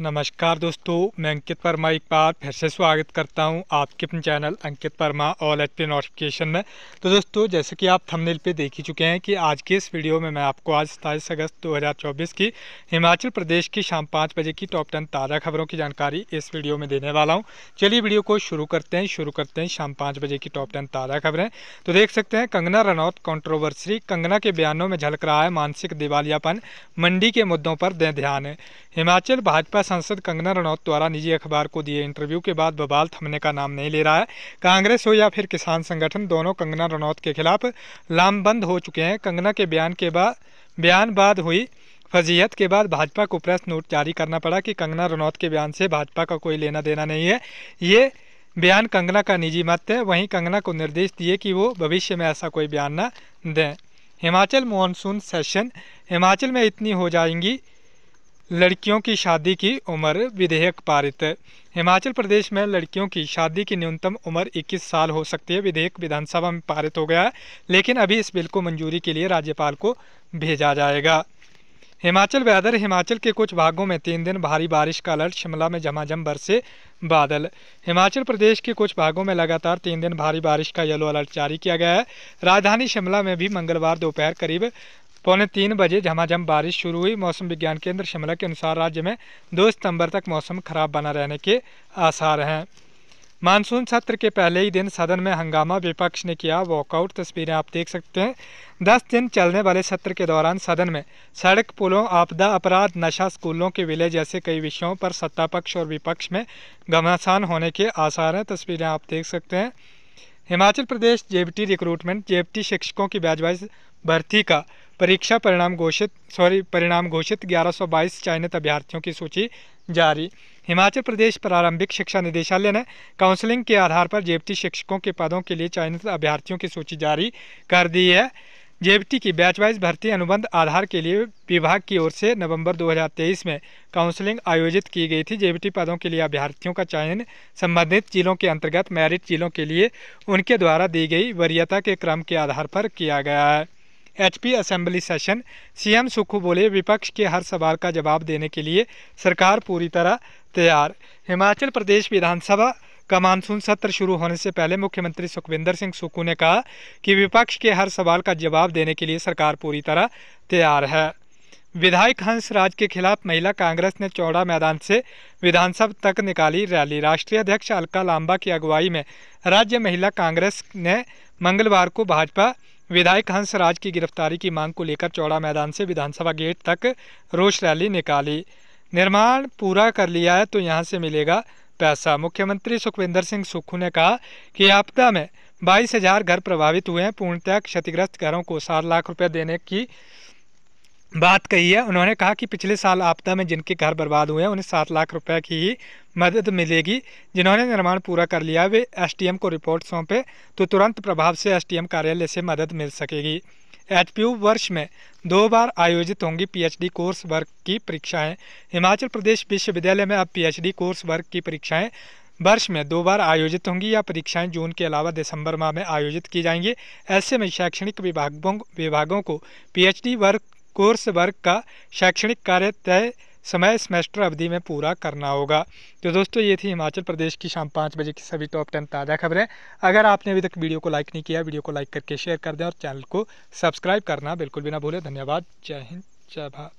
नमस्कार दोस्तों मैं अंकित वर्मा एक बार फिर से स्वागत करता हूं आपके अपने channel Ankit Verma all H P notification में तो दोस्तों जैसे कि आप थंबनेल पे देख ही चुके हैं कि आज के इस वीडियो में मैं आपको आज सताईस अगस्त 2024 की हिमाचल प्रदेश की शाम पाँच बजे की टॉप टेन ताज़ा खबरों की जानकारी इस वीडियो में देने वाला हूँ चलिए वीडियो को शुरू करते हैं शुरू करते हैं शाम पाँच बजे की टॉप टेन ताज़ा खबरें तो देख सकते हैं कंगना रनौत कॉन्ट्रोवर्सी कंगना के बयानों में झलक रहा है मानसिक दिवालियापन मंडी के मुद्दों पर दें ध्यान हिमाचल भाजपा सांसद कंगना रनौत द्वारा निजी अखबार को दिए इंटरव्यू के बाद बबाल थमने का नाम नहीं ले रहा है कांग्रेस हो या फिर किसान संगठन दोनों कंगना रनौत के खिलाफ लामबंद हो चुके हैं कंगना के बयान के बाद बयान बाद हुई फजीहत के बाद भाजपा को प्रेस नोट जारी करना पड़ा कि कंगना रनौत के बयान से भाजपा का कोई लेना देना नहीं है ये बयान कंगना का निजी मत है वहीं कंगना को निर्देश दिए कि वो भविष्य में ऐसा कोई बयान न दें हिमाचल मानसून सेशन हिमाचल में इतनी हो जाएंगी लड़कियों की शादी की उम्र विधेयक पारित हिमाचल प्रदेश में लड़कियों की शादी की न्यूनतम उम्र 21 साल हो सकती है विधेयक विधानसभा में पारित हो गया है लेकिन अभी इस बिल को मंजूरी के लिए राज्यपाल को भेजा जाएगा हिमाचल वेदर हिमाचल के कुछ भागों में तीन दिन भारी बारिश का अलर्ट शिमला में झमाझम बरसे बादल हिमाचल प्रदेश के कुछ भागों में लगातार तीन दिन भारी बारिश का येलो अलर्ट जारी किया गया है राजधानी शिमला में भी मंगलवार दोपहर करीब पौने तीन बजे झमाझम बारिश शुरू हुई मौसम विज्ञान केंद्र शिमला के अनुसार राज्य में दो सितंबर तक मौसम खराब बना रहने के आसार हैं मानसून सत्र के पहले ही दिन सदन में हंगामा विपक्ष ने किया वॉकआउट तस्वीरें आप देख सकते हैं दस दिन चलने वाले सत्र के दौरान सदन में सड़क पुलों आपदा अपराध नशा स्कूलों के विलय जैसे कई विषयों पर सत्ता पक्ष और विपक्ष में घमासान होने के आसार हैं तस्वीरें आप देख सकते हैं Himachal Pradesh JBT recruitment JBT शिक्षकों की बैजवाइज भर्ती का परीक्षा परिणाम घोषित सॉरी परिणाम घोषित 1122 चयनित अभ्यर्थियों की सूची जारी हिमाचल प्रदेश प्रारंभिक शिक्षा निदेशालय ने काउंसलिंग के आधार पर जेबटी शिक्षकों के पदों के लिए चयनित अभ्यर्थियों की सूची जारी कर दी है जेबटी की बैच वाइज भर्ती अनुबंध आधार के लिए विभाग की ओर से नवंबर 2023 में काउंसलिंग आयोजित की गई थी जेबटी पदों के लिए अभ्यर्थियों का चयन संबंधित जिलों के अंतर्गत मैरिट जिलों के लिए उनके द्वारा दी गई वरीयता के क्रम के आधार पर किया गया है HP assembly session CM Sukhu बोले विपक्ष के हर सवाल का जवाब देने के लिए सरकार पूरी तरह तैयार हिमाचल प्रदेश विधानसभा का मानसून सत्र शुरू होने से पहले मुख्यमंत्री सुखविंदर सिंह सुक्खू ने कहा कि विपक्ष के हर सवाल का जवाब देने के लिए सरकार पूरी तरह तैयार है विधायक हंस राज के खिलाफ महिला कांग्रेस ने चौड़ा मैदान से विधानसभा तक निकाली रैली राष्ट्रीय अध्यक्ष अलका लांबा की अगुवाई में राज्य महिला कांग्रेस ने मंगलवार को भाजपा विधायक हंसराज की गिरफ्तारी की मांग को लेकर चौड़ा मैदान से विधानसभा गेट तक रोष रैली निकाली निर्माण पूरा कर लिया है तो यहाँ से मिलेगा पैसा मुख्यमंत्री सुखविंदर सिंह सुक्खू ने कहा कि आपदा में बाईस हजार घर प्रभावित हुए हैं पूर्णतः क्षतिग्रस्त घरों को सात लाख रुपए देने की बात कही है उन्होंने कहा कि पिछले साल आपदा में जिनके घर बर्बाद हुए हैं उन्हें सात लाख रुपए की ही मदद मिलेगी जिन्होंने निर्माण पूरा कर लिया वे एसडीएम को रिपोर्ट सौंपे तो तुरंत प्रभाव से एसडीएम कार्यालय से मदद मिल सकेगी एचपीयू वर्ष में दो बार आयोजित होंगी पीएचडी कोर्स वर्क की परीक्षाएं हिमाचल प्रदेश विश्वविद्यालय में अब पी कोर्स वर्क की परीक्षाएँ वर्ष में दो बार आयोजित होंगी या परीक्षाएं जून के अलावा दिसंबर माह में आयोजित की जाएंगी ऐसे में शैक्षणिक विभागों विभागों को पीएचडी वर्क कोर्स वर्क का शैक्षणिक कार्य तय समय सेमेस्टर अवधि में पूरा करना होगा तो दोस्तों ये थी हिमाचल प्रदेश की शाम पाँच बजे की सभी टॉप टेन ताज़ा खबरें अगर आपने अभी तक वीडियो को लाइक नहीं किया वीडियो को लाइक करके शेयर कर दें और चैनल को सब्सक्राइब करना बिल्कुल भी ना भूलें धन्यवाद जय हिंद जय भारत